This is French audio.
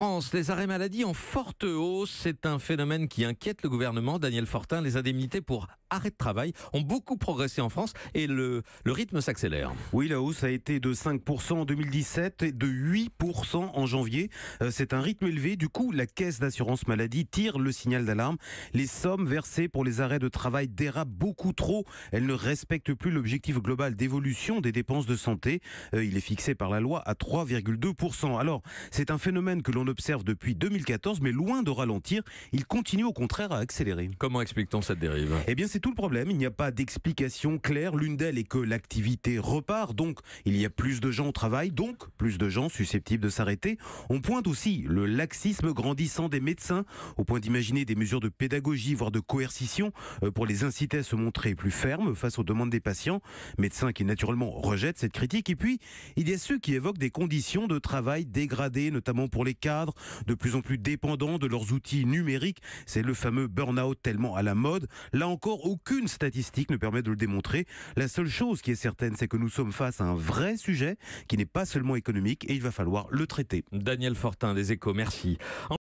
France, les arrêts maladie en forte hausse, c'est un phénomène qui inquiète le gouvernement. Daniel Fortin, les indemnités pour arrêt de travail ont beaucoup progressé en France et le, le rythme s'accélère. Oui, la hausse a été de 5% en 2017 et de 8% en janvier. Euh, c'est un rythme élevé. Du coup, la caisse d'assurance maladie tire le signal d'alarme. Les sommes versées pour les arrêts de travail dérapent beaucoup trop. Elles ne respectent plus l'objectif global d'évolution des dépenses de santé. Euh, il est fixé par la loi à 3,2%. Alors, c'est un phénomène que l'on observe depuis 2014, mais loin de ralentir, il continue au contraire à accélérer. Comment explique-t-on cette dérive Eh bien, c'est tout le problème. Il n'y a pas d'explication claire. L'une d'elles est que l'activité repart, donc il y a plus de gens au travail, donc plus de gens susceptibles de s'arrêter. On pointe aussi le laxisme grandissant des médecins, au point d'imaginer des mesures de pédagogie, voire de coercition, euh, pour les inciter à se montrer plus fermes face aux demandes des patients. Médecins qui naturellement rejettent cette critique. Et puis, il y a ceux qui évoquent des conditions de travail dégradées, notamment pour les cas de plus en plus dépendants de leurs outils numériques. C'est le fameux burn-out tellement à la mode. Là encore, aucune statistique ne permet de le démontrer. La seule chose qui est certaine, c'est que nous sommes face à un vrai sujet qui n'est pas seulement économique et il va falloir le traiter. Daniel Fortin des Échos, merci.